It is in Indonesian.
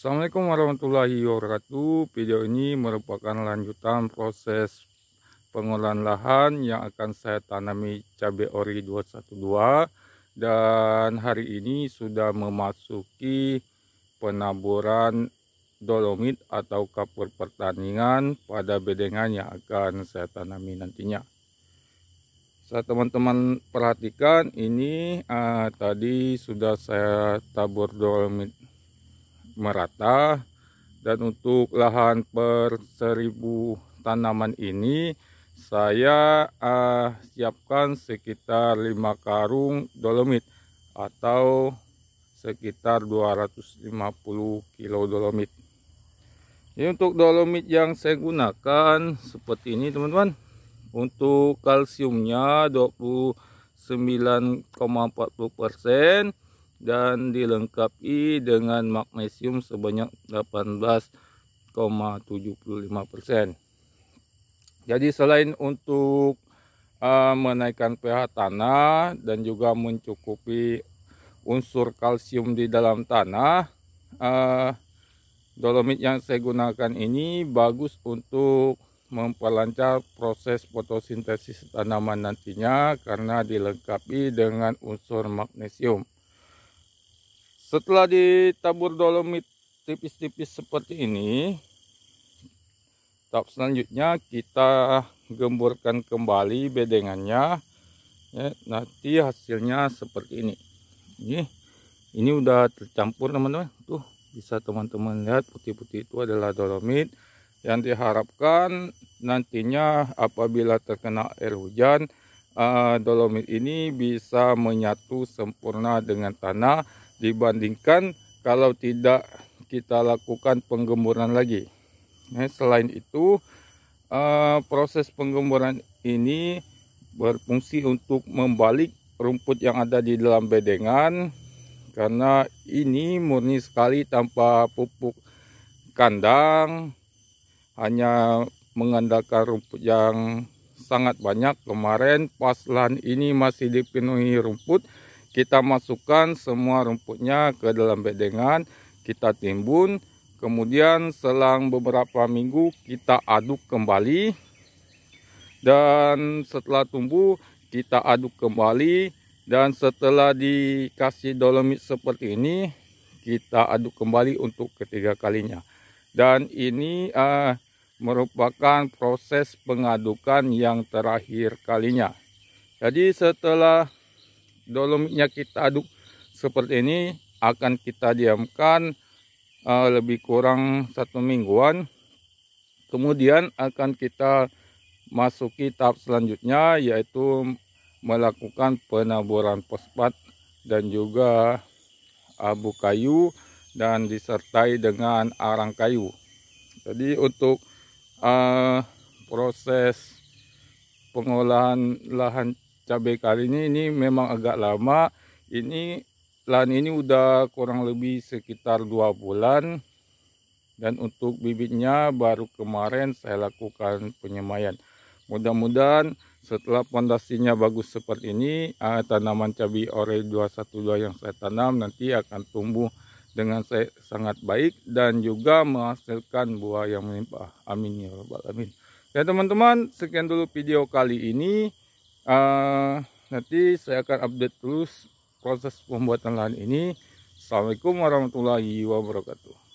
Assalamualaikum warahmatullahi wabarakatuh Video ini merupakan lanjutan proses pengolahan lahan yang akan saya tanami cabai ori 212 Dan hari ini sudah memasuki penaburan dolomit atau kapur pertandingan pada bedengan yang akan saya tanami nantinya saya teman-teman perhatikan ini uh, tadi sudah saya tabur dolomit merata dan untuk lahan per seribu tanaman ini saya uh, siapkan sekitar 5 karung dolomit atau sekitar 250 kilo dolomit ini untuk dolomit yang saya gunakan seperti ini teman-teman untuk kalsiumnya 29,40 persen dan dilengkapi dengan magnesium sebanyak 18,75%. Jadi selain untuk uh, menaikkan pH tanah dan juga mencukupi unsur kalsium di dalam tanah, uh, dolomit yang saya gunakan ini bagus untuk memperlancar proses fotosintesis tanaman nantinya karena dilengkapi dengan unsur magnesium. Setelah ditabur dolomit tipis-tipis seperti ini, tahap selanjutnya kita gemburkan kembali bedengannya. Ya, nanti hasilnya seperti ini. Ini ini udah tercampur teman-teman. Tuh, bisa teman-teman lihat putih-putih itu adalah dolomit yang diharapkan nantinya apabila terkena air hujan eh, dolomit ini bisa menyatu sempurna dengan tanah dibandingkan kalau tidak kita lakukan penggemburan lagi. Nah, selain itu eh, proses penggemburan ini berfungsi untuk membalik rumput yang ada di dalam bedengan karena ini murni sekali tanpa pupuk kandang hanya mengandalkan rumput yang sangat banyak kemarin pas lahan ini masih dipenuhi rumput kita masukkan semua rumputnya ke dalam bedengan, kita timbun, kemudian selang beberapa minggu kita aduk kembali. Dan setelah tumbuh kita aduk kembali dan setelah dikasih dolomit seperti ini kita aduk kembali untuk ketiga kalinya. Dan ini uh, merupakan proses pengadukan yang terakhir kalinya. Jadi setelah dolomitnya kita aduk seperti ini akan kita diamkan uh, lebih kurang satu mingguan kemudian akan kita masuki tahap selanjutnya yaitu melakukan penaburan fosfat dan juga abu kayu dan disertai dengan arang kayu jadi untuk uh, proses pengolahan lahan cabai kali ini ini memang agak lama ini lahan ini udah kurang lebih sekitar dua bulan dan untuk bibitnya baru kemarin saya lakukan penyemayan. mudah-mudahan setelah pondasinya bagus seperti ini eh, tanaman cabai ore 212 yang saya tanam nanti akan tumbuh dengan saya sangat baik dan juga menghasilkan buah yang melimpah amin ya rabbal alamin ya teman-teman sekian dulu video kali ini uh, nanti saya akan update terus proses pembuatan lahan ini Assalamualaikum warahmatullahi wabarakatuh